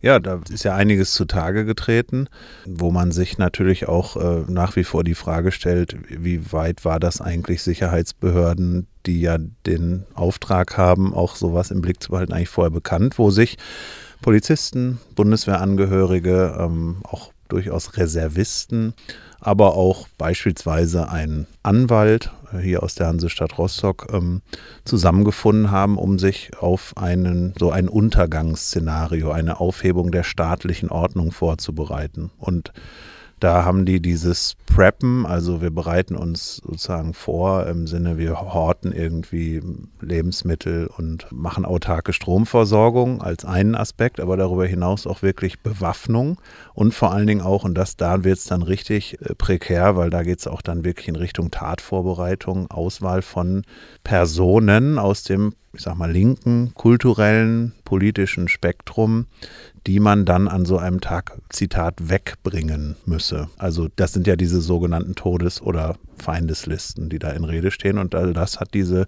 Ja, da ist ja einiges zutage getreten, wo man sich natürlich auch äh, nach wie vor die Frage stellt, wie weit war das eigentlich Sicherheitsbehörden, die ja den Auftrag haben, auch sowas im Blick zu behalten, eigentlich vorher bekannt, wo sich Polizisten, Bundeswehrangehörige, ähm, auch durchaus Reservisten aber auch beispielsweise ein Anwalt äh, hier aus der Hansestadt Rostock ähm, zusammengefunden haben, um sich auf einen so ein Untergangsszenario, eine Aufhebung der staatlichen Ordnung vorzubereiten. Und da haben die dieses Preppen, also wir bereiten uns sozusagen vor im Sinne, wir horten irgendwie Lebensmittel und machen autarke Stromversorgung als einen Aspekt, aber darüber hinaus auch wirklich Bewaffnung und vor allen Dingen auch, und das da wird es dann richtig äh, prekär, weil da geht es auch dann wirklich in Richtung Tatvorbereitung, Auswahl von Personen aus dem ich sag mal, linken, kulturellen, politischen Spektrum, die man dann an so einem Tag, Zitat, wegbringen müsse. Also das sind ja diese sogenannten Todes- oder Feindeslisten, die da in Rede stehen. Und das hat diese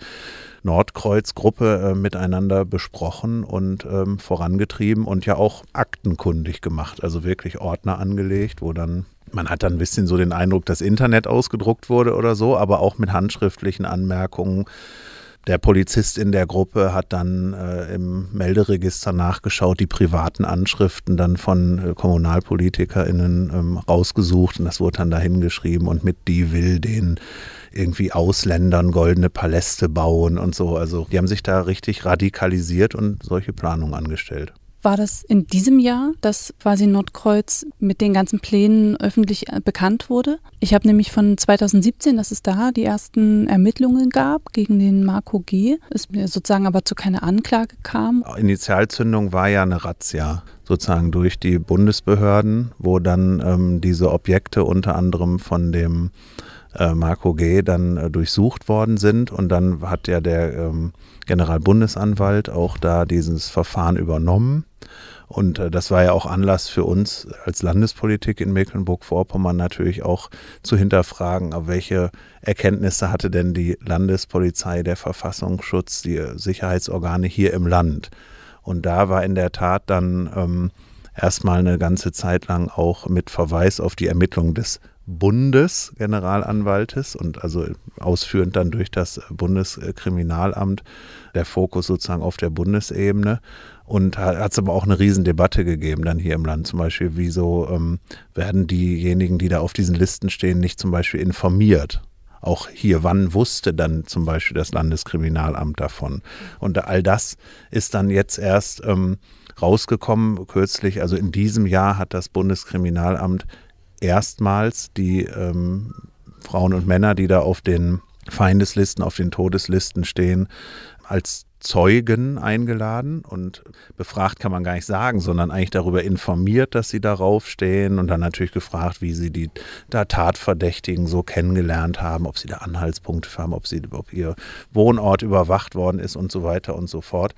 Nordkreuz-Gruppe äh, miteinander besprochen und ähm, vorangetrieben und ja auch aktenkundig gemacht. Also wirklich Ordner angelegt, wo dann man hat dann ein bisschen so den Eindruck, dass Internet ausgedruckt wurde oder so, aber auch mit handschriftlichen Anmerkungen der Polizist in der Gruppe hat dann äh, im Melderegister nachgeschaut, die privaten Anschriften dann von äh, KommunalpolitikerInnen ähm, rausgesucht und das wurde dann dahin geschrieben und mit die will den irgendwie Ausländern goldene Paläste bauen und so. Also die haben sich da richtig radikalisiert und solche Planungen angestellt. War das in diesem Jahr, dass quasi Nordkreuz mit den ganzen Plänen öffentlich äh, bekannt wurde? Ich habe nämlich von 2017, dass es da die ersten Ermittlungen gab gegen den Marco G. Es sozusagen aber zu keiner Anklage kam. Initialzündung war ja eine Razzia sozusagen durch die Bundesbehörden, wo dann ähm, diese Objekte unter anderem von dem äh, Marco G. dann äh, durchsucht worden sind. Und dann hat ja der ähm, Generalbundesanwalt auch da dieses Verfahren übernommen. Und äh, das war ja auch Anlass für uns als Landespolitik in Mecklenburg-Vorpommern natürlich auch zu hinterfragen, welche Erkenntnisse hatte denn die Landespolizei, der Verfassungsschutz, die Sicherheitsorgane hier im Land. Und da war in der Tat dann ähm, erstmal eine ganze Zeit lang auch mit Verweis auf die Ermittlung des Bundesgeneralanwaltes und also ausführend dann durch das Bundeskriminalamt der Fokus sozusagen auf der Bundesebene. Und hat es aber auch eine Riesendebatte gegeben dann hier im Land zum Beispiel, wieso ähm, werden diejenigen, die da auf diesen Listen stehen, nicht zum Beispiel informiert? auch hier, wann wusste dann zum Beispiel das Landeskriminalamt davon? Und all das ist dann jetzt erst ähm, rausgekommen kürzlich. Also in diesem Jahr hat das Bundeskriminalamt erstmals die ähm, Frauen und Männer, die da auf den Feindeslisten, auf den Todeslisten stehen, als Zeugen eingeladen und befragt kann man gar nicht sagen, sondern eigentlich darüber informiert, dass sie darauf stehen und dann natürlich gefragt, wie sie die da Tatverdächtigen so kennengelernt haben, ob sie da Anhaltspunkte haben, ob, sie, ob ihr Wohnort überwacht worden ist und so weiter und so fort.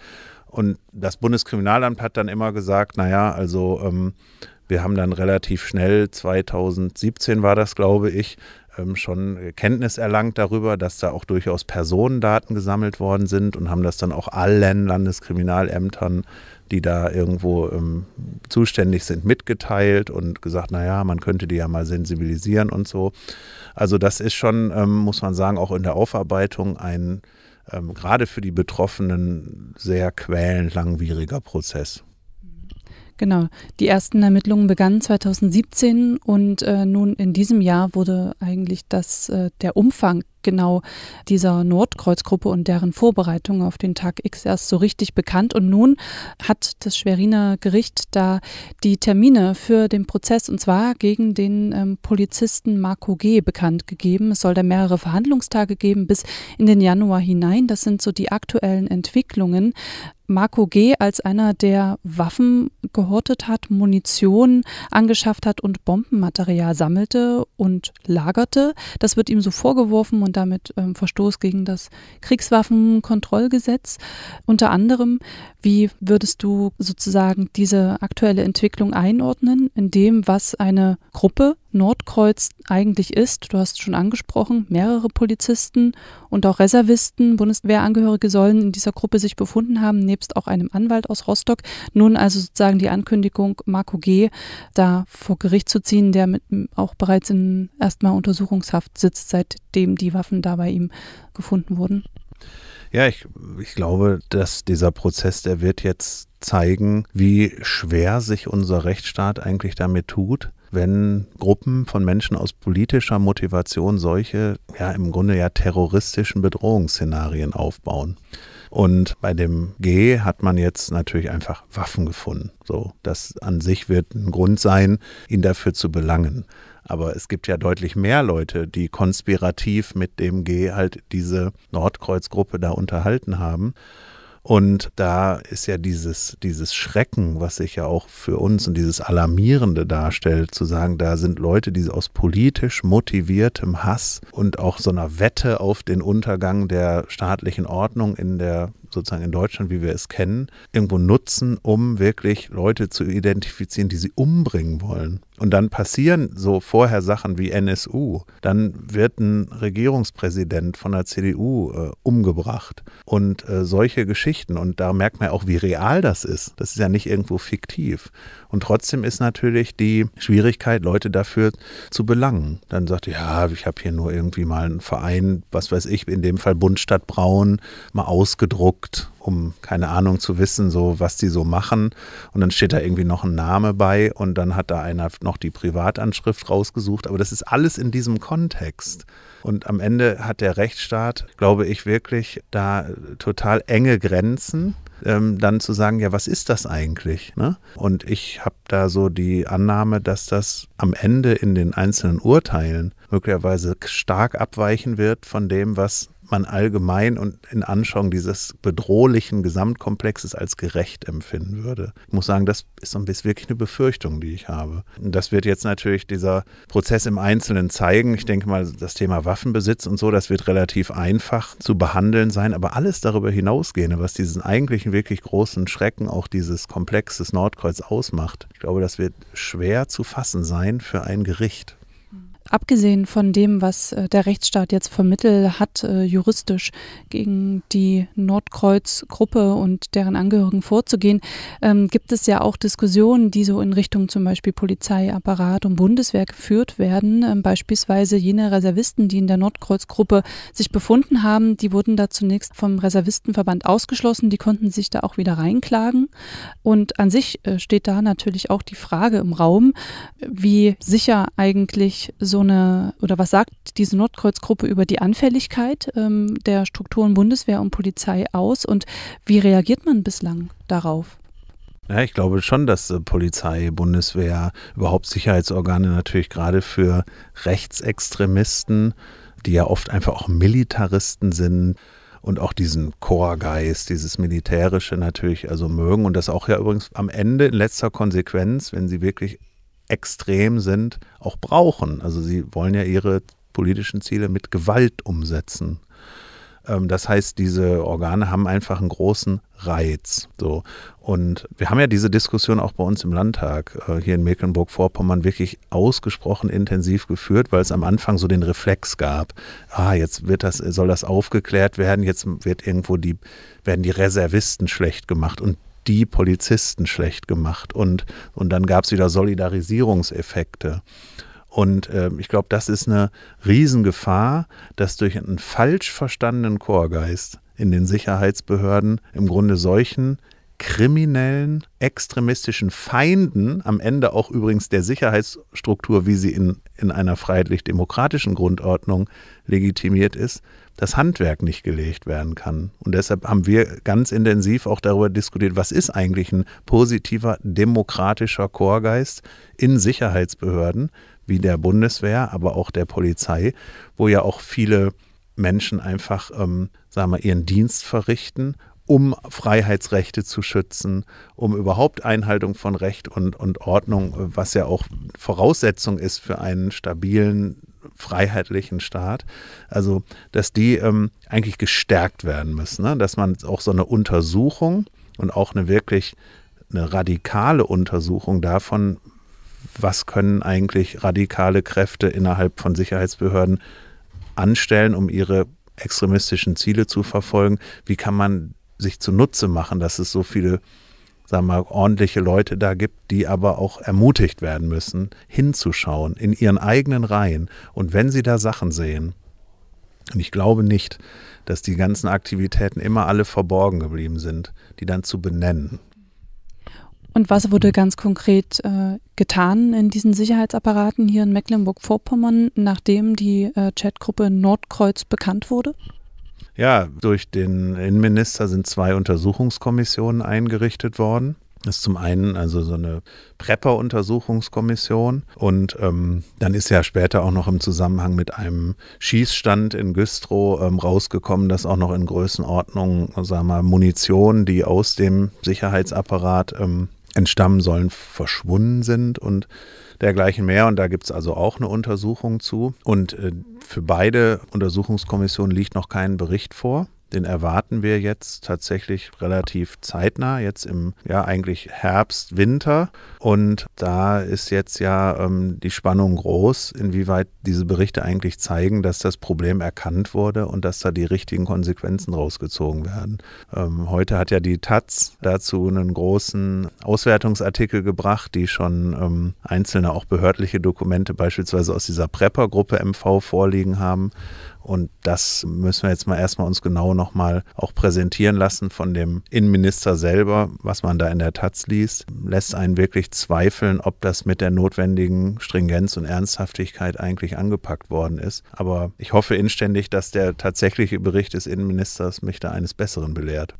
Und das Bundeskriminalamt hat dann immer gesagt, naja, also ähm, wir haben dann relativ schnell, 2017 war das, glaube ich, ähm, schon Kenntnis erlangt darüber, dass da auch durchaus Personendaten gesammelt worden sind und haben das dann auch allen Landeskriminalämtern, die da irgendwo ähm, zuständig sind, mitgeteilt und gesagt, naja, man könnte die ja mal sensibilisieren und so. Also das ist schon, ähm, muss man sagen, auch in der Aufarbeitung ein ähm, gerade für die Betroffenen sehr quälend langwieriger Prozess. Genau. Die ersten Ermittlungen begannen 2017 und äh, nun in diesem Jahr wurde eigentlich das, äh, der Umfang genau dieser Nordkreuzgruppe und deren Vorbereitung auf den Tag X erst so richtig bekannt. Und nun hat das Schweriner Gericht da die Termine für den Prozess und zwar gegen den ähm, Polizisten Marco G. bekannt gegeben. Es soll da mehrere Verhandlungstage geben bis in den Januar hinein. Das sind so die aktuellen Entwicklungen. Marco G. als einer, der Waffen gehortet hat, Munition angeschafft hat und Bombenmaterial sammelte und lagerte. Das wird ihm so vorgeworfen und damit ähm, Verstoß gegen das Kriegswaffenkontrollgesetz. Unter anderem, wie würdest du sozusagen diese aktuelle Entwicklung einordnen in dem, was eine Gruppe Nordkreuz eigentlich ist. Du hast es schon angesprochen, mehrere Polizisten und auch Reservisten, Bundeswehrangehörige sollen in dieser Gruppe sich befunden haben, nebst auch einem Anwalt aus Rostock. Nun also sozusagen die Ankündigung, Marco G. da vor Gericht zu ziehen, der mit, auch bereits in erstmal Untersuchungshaft sitzt, seitdem die Waffen da bei ihm gefunden wurden. Ja, ich, ich glaube, dass dieser Prozess, der wird jetzt zeigen, wie schwer sich unser Rechtsstaat eigentlich damit tut wenn Gruppen von Menschen aus politischer Motivation solche, ja im Grunde ja terroristischen Bedrohungsszenarien aufbauen. Und bei dem G hat man jetzt natürlich einfach Waffen gefunden. So, das an sich wird ein Grund sein, ihn dafür zu belangen. Aber es gibt ja deutlich mehr Leute, die konspirativ mit dem G halt diese Nordkreuzgruppe da unterhalten haben. Und da ist ja dieses, dieses Schrecken, was sich ja auch für uns und dieses Alarmierende darstellt, zu sagen, da sind Leute, die aus politisch motiviertem Hass und auch so einer Wette auf den Untergang der staatlichen Ordnung in der sozusagen in Deutschland, wie wir es kennen, irgendwo nutzen, um wirklich Leute zu identifizieren, die sie umbringen wollen und dann passieren so vorher Sachen wie NSU, dann wird ein Regierungspräsident von der CDU äh, umgebracht und äh, solche Geschichten. Und da merkt man ja auch, wie real das ist. Das ist ja nicht irgendwo fiktiv. Und trotzdem ist natürlich die Schwierigkeit, Leute dafür zu belangen. Dann sagt ihr, ja, ich habe hier nur irgendwie mal einen Verein, was weiß ich, in dem Fall Bundstadt Braun, mal ausgedruckt um, keine Ahnung, zu wissen, so was die so machen. Und dann steht da irgendwie noch ein Name bei und dann hat da einer noch die Privatanschrift rausgesucht. Aber das ist alles in diesem Kontext. Und am Ende hat der Rechtsstaat, glaube ich, wirklich da total enge Grenzen. Ähm, dann zu sagen, ja, was ist das eigentlich? Ne? Und ich habe da so die Annahme, dass das am Ende in den einzelnen Urteilen möglicherweise stark abweichen wird von dem, was man allgemein und in Anschauung dieses bedrohlichen Gesamtkomplexes als gerecht empfinden würde. Ich muss sagen, das ist so ein bisschen wirklich eine Befürchtung, die ich habe. Und das wird jetzt natürlich dieser Prozess im Einzelnen zeigen. Ich denke mal, das Thema Waffenbesitz und so, das wird relativ einfach zu behandeln sein, aber alles darüber hinausgehende, was diesen eigentlichen wirklich großen Schrecken auch dieses Komplexes Nordkreuz ausmacht, ich glaube, das wird schwer zu fassen sein für ein Gericht abgesehen von dem, was äh, der Rechtsstaat jetzt vermittelt hat, äh, juristisch gegen die Nordkreuz-Gruppe und deren Angehörigen vorzugehen, ähm, gibt es ja auch Diskussionen, die so in Richtung zum Beispiel Polizeiapparat und Bundeswehr geführt werden. Ähm, beispielsweise jene Reservisten, die in der Nordkreuz-Gruppe sich befunden haben, die wurden da zunächst vom Reservistenverband ausgeschlossen, die konnten sich da auch wieder reinklagen. Und an sich äh, steht da natürlich auch die Frage im Raum, wie sicher eigentlich so eine, oder was sagt diese Nordkreuzgruppe über die Anfälligkeit ähm, der Strukturen Bundeswehr und Polizei aus und wie reagiert man bislang darauf? Ja, ich glaube schon, dass äh, Polizei, Bundeswehr, überhaupt Sicherheitsorgane natürlich gerade für Rechtsextremisten, die ja oft einfach auch Militaristen sind, und auch diesen Chorgeist, dieses Militärische natürlich also mögen und das auch ja übrigens am Ende in letzter Konsequenz, wenn sie wirklich extrem sind, auch brauchen. Also sie wollen ja ihre politischen Ziele mit Gewalt umsetzen. Ähm, das heißt, diese Organe haben einfach einen großen Reiz. So. Und wir haben ja diese Diskussion auch bei uns im Landtag äh, hier in Mecklenburg-Vorpommern wirklich ausgesprochen intensiv geführt, weil es am Anfang so den Reflex gab. Ah, jetzt wird das, soll das aufgeklärt werden, jetzt wird irgendwo die, werden die Reservisten schlecht gemacht. Und die Polizisten schlecht gemacht. Und, und dann gab es wieder Solidarisierungseffekte. Und äh, ich glaube, das ist eine Riesengefahr, dass durch einen falsch verstandenen Chorgeist in den Sicherheitsbehörden im Grunde solchen kriminellen, extremistischen Feinden, am Ende auch übrigens der Sicherheitsstruktur, wie sie in, in einer freiheitlich-demokratischen Grundordnung legitimiert ist, das Handwerk nicht gelegt werden kann. Und deshalb haben wir ganz intensiv auch darüber diskutiert, was ist eigentlich ein positiver demokratischer Chorgeist in Sicherheitsbehörden wie der Bundeswehr, aber auch der Polizei, wo ja auch viele Menschen einfach, ähm, sagen wir, ihren Dienst verrichten um Freiheitsrechte zu schützen, um überhaupt Einhaltung von Recht und, und Ordnung, was ja auch Voraussetzung ist für einen stabilen freiheitlichen Staat, also dass die ähm, eigentlich gestärkt werden müssen, ne? dass man auch so eine Untersuchung und auch eine wirklich eine radikale Untersuchung davon, was können eigentlich radikale Kräfte innerhalb von Sicherheitsbehörden anstellen, um ihre extremistischen Ziele zu verfolgen, wie kann man sich zunutze machen, dass es so viele sagen wir, ordentliche Leute da gibt, die aber auch ermutigt werden müssen, hinzuschauen in ihren eigenen Reihen. Und wenn sie da Sachen sehen, und ich glaube nicht, dass die ganzen Aktivitäten immer alle verborgen geblieben sind, die dann zu benennen. Und was wurde ganz konkret äh, getan in diesen Sicherheitsapparaten hier in Mecklenburg-Vorpommern, nachdem die äh, Chatgruppe Nordkreuz bekannt wurde? Ja, durch den Innenminister sind zwei Untersuchungskommissionen eingerichtet worden. Das ist zum einen also so eine Prepper-Untersuchungskommission und ähm, dann ist ja später auch noch im Zusammenhang mit einem Schießstand in Güstrow ähm, rausgekommen, dass auch noch in Größenordnung, sagen wir mal, Munition, die aus dem Sicherheitsapparat ähm, entstammen sollen, verschwunden sind und dergleichen mehr. Und da gibt es also auch eine Untersuchung zu. Und äh, für beide Untersuchungskommissionen liegt noch kein Bericht vor. Den erwarten wir jetzt tatsächlich relativ zeitnah, jetzt im ja eigentlich Herbst, Winter. Und da ist jetzt ja ähm, die Spannung groß, inwieweit diese Berichte eigentlich zeigen, dass das Problem erkannt wurde und dass da die richtigen Konsequenzen rausgezogen werden. Ähm, heute hat ja die Taz dazu einen großen Auswertungsartikel gebracht, die schon ähm, einzelne auch behördliche Dokumente beispielsweise aus dieser Prepper-Gruppe MV vorliegen haben und das müssen wir jetzt mal erstmal uns genau nochmal auch präsentieren lassen von dem Innenminister selber, was man da in der Taz liest, lässt einen wirklich zweifeln, ob das mit der notwendigen Stringenz und Ernsthaftigkeit eigentlich angepackt worden ist. Aber ich hoffe inständig, dass der tatsächliche Bericht des Innenministers mich da eines Besseren belehrt.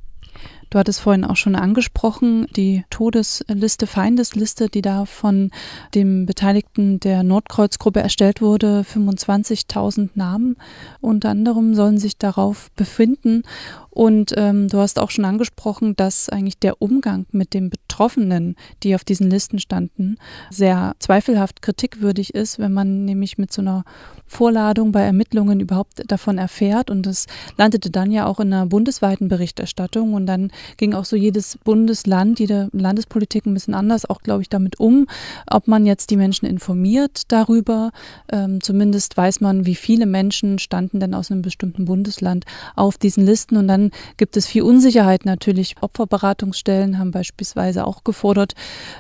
Du hattest vorhin auch schon angesprochen, die Todesliste, Feindesliste, die da von dem Beteiligten der Nordkreuzgruppe erstellt wurde, 25.000 Namen unter anderem sollen sich darauf befinden. Und ähm, du hast auch schon angesprochen, dass eigentlich der Umgang mit den Betroffenen, die auf diesen Listen standen, sehr zweifelhaft kritikwürdig ist, wenn man nämlich mit so einer Vorladung bei Ermittlungen überhaupt davon erfährt. Und das landete dann ja auch in einer bundesweiten Berichterstattung. Und dann ging auch so jedes Bundesland, jede Landespolitik ein bisschen anders, auch glaube ich damit um, ob man jetzt die Menschen informiert darüber. Ähm, zumindest weiß man, wie viele Menschen standen denn aus einem bestimmten Bundesland auf diesen Listen. Und dann gibt es viel Unsicherheit natürlich. Opferberatungsstellen haben beispielsweise auch gefordert,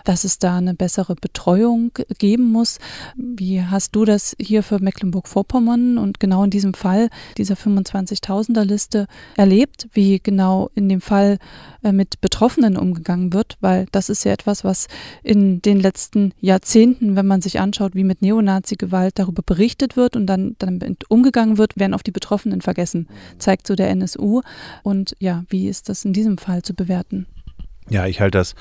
dass es da eine bessere Betreuung geben muss. Wie hast du das hier für Mecklenburg-Vorpommern und genau in diesem Fall dieser 25.000er Liste erlebt, wie genau in dem Fall Fall äh, mit Betroffenen umgegangen wird, weil das ist ja etwas, was in den letzten Jahrzehnten, wenn man sich anschaut, wie mit Neonazi-Gewalt darüber berichtet wird und dann damit umgegangen wird, werden auf die Betroffenen vergessen, mhm. zeigt so der NSU. Und ja, wie ist das in diesem Fall zu bewerten? Ja, ich halte das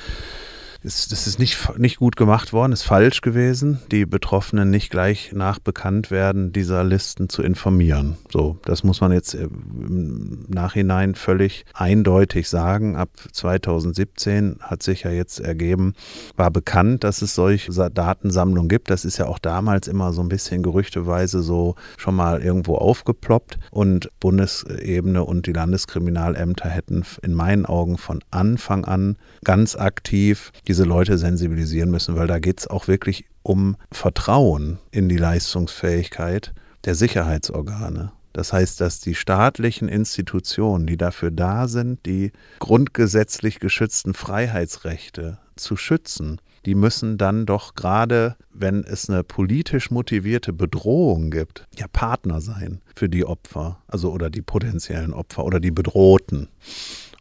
das, das ist nicht, nicht gut gemacht worden, ist falsch gewesen, die Betroffenen nicht gleich nach Bekanntwerden dieser Listen zu informieren. So, das muss man jetzt äh, im Nachhinein völlig eindeutig sagen. Ab 2017 hat sich ja jetzt ergeben, war bekannt, dass es solche Datensammlungen gibt. Das ist ja auch damals immer so ein bisschen gerüchteweise so schon mal irgendwo aufgeploppt und Bundesebene und die Landeskriminalämter hätten in meinen Augen von Anfang an ganz aktiv die diese Leute sensibilisieren müssen, weil da geht es auch wirklich um Vertrauen in die Leistungsfähigkeit der Sicherheitsorgane. Das heißt, dass die staatlichen Institutionen, die dafür da sind, die grundgesetzlich geschützten Freiheitsrechte zu schützen, die müssen dann doch gerade, wenn es eine politisch motivierte Bedrohung gibt, ja Partner sein für die Opfer, also oder die potenziellen Opfer oder die Bedrohten.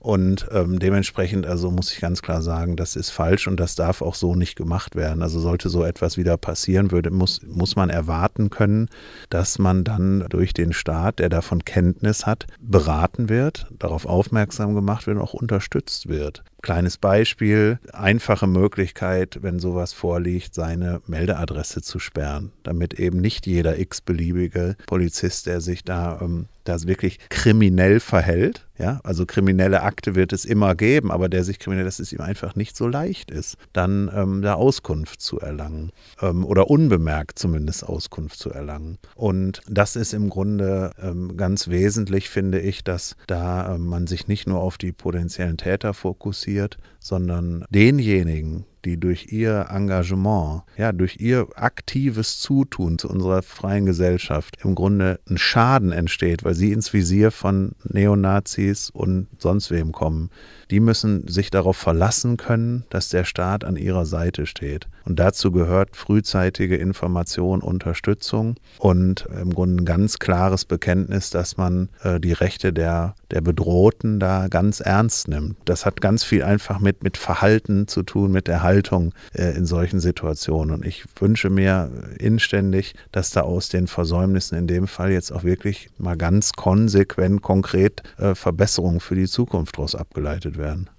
Und ähm, dementsprechend, also muss ich ganz klar sagen, das ist falsch und das darf auch so nicht gemacht werden. Also sollte so etwas wieder passieren, würde, muss, muss man erwarten können, dass man dann durch den Staat, der davon Kenntnis hat, beraten wird, darauf aufmerksam gemacht wird und auch unterstützt wird. Kleines Beispiel, einfache Möglichkeit, wenn sowas vorliegt, seine Meldeadresse zu sperren, damit eben nicht jeder x-beliebige Polizist, der sich da ähm, das wirklich kriminell verhält. Ja, also kriminelle Akte wird es immer geben, aber der sich kriminell, dass es ihm einfach nicht so leicht ist, dann ähm, da Auskunft zu erlangen ähm, oder unbemerkt zumindest Auskunft zu erlangen. Und das ist im Grunde ähm, ganz wesentlich, finde ich, dass da ähm, man sich nicht nur auf die potenziellen Täter fokussiert, passiert, sondern denjenigen, die durch ihr Engagement, ja, durch ihr aktives Zutun zu unserer freien Gesellschaft im Grunde ein Schaden entsteht, weil sie ins Visier von Neonazis und sonst wem kommen. Die müssen sich darauf verlassen können, dass der Staat an ihrer Seite steht. Und dazu gehört frühzeitige Information, Unterstützung und im Grunde ein ganz klares Bekenntnis, dass man äh, die Rechte der, der Bedrohten da ganz ernst nimmt. Das hat ganz viel einfach mit, mit Verhalten zu tun, mit der Haltung Haltung äh, in solchen Situationen. Und ich wünsche mir inständig, dass da aus den Versäumnissen in dem Fall jetzt auch wirklich mal ganz konsequent, konkret äh, Verbesserungen für die Zukunft daraus abgeleitet werden.